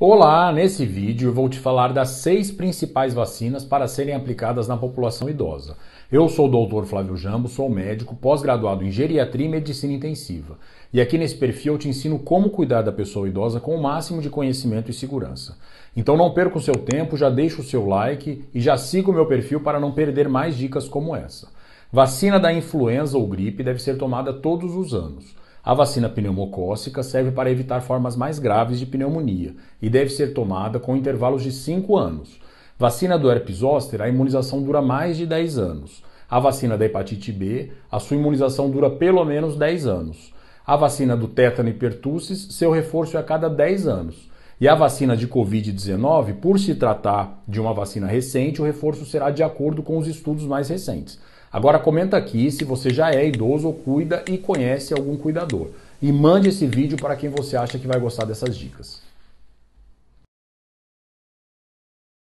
Olá, nesse vídeo eu vou te falar das seis principais vacinas para serem aplicadas na população idosa. Eu sou o Dr. Flávio Jambo, sou médico pós-graduado em geriatria e medicina intensiva. E aqui nesse perfil eu te ensino como cuidar da pessoa idosa com o máximo de conhecimento e segurança. Então não perca o seu tempo, já deixa o seu like e já siga o meu perfil para não perder mais dicas como essa. Vacina da influenza ou gripe deve ser tomada todos os anos. A vacina pneumocócica serve para evitar formas mais graves de pneumonia e deve ser tomada com intervalos de 5 anos. Vacina do herpes zoster, a imunização dura mais de 10 anos. A vacina da hepatite B, a sua imunização dura pelo menos 10 anos. A vacina do tétano e pertussis, seu reforço é a cada 10 anos. E a vacina de Covid-19, por se tratar de uma vacina recente, o reforço será de acordo com os estudos mais recentes. Agora comenta aqui se você já é idoso ou cuida e conhece algum cuidador. E mande esse vídeo para quem você acha que vai gostar dessas dicas.